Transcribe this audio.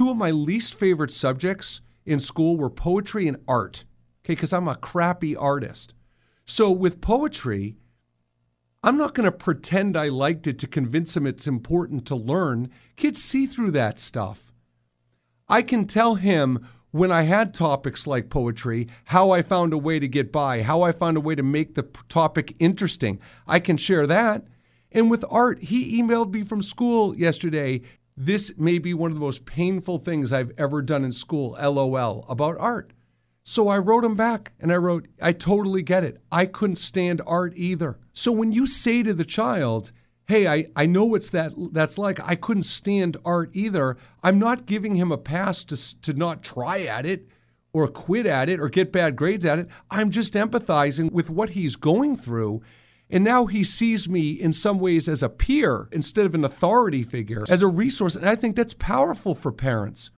Two of my least favorite subjects in school were poetry and art, okay, because I'm a crappy artist. So with poetry, I'm not going to pretend I liked it to convince him it's important to learn. Kids see through that stuff. I can tell him when I had topics like poetry, how I found a way to get by, how I found a way to make the topic interesting. I can share that. And with art, he emailed me from school yesterday this may be one of the most painful things I've ever done in school, lol, about art. So I wrote him back and I wrote, I totally get it. I couldn't stand art either. So when you say to the child, hey, I, I know what's that that's like. I couldn't stand art either. I'm not giving him a pass to, to not try at it or quit at it or get bad grades at it. I'm just empathizing with what he's going through and now he sees me in some ways as a peer instead of an authority figure, as a resource. And I think that's powerful for parents.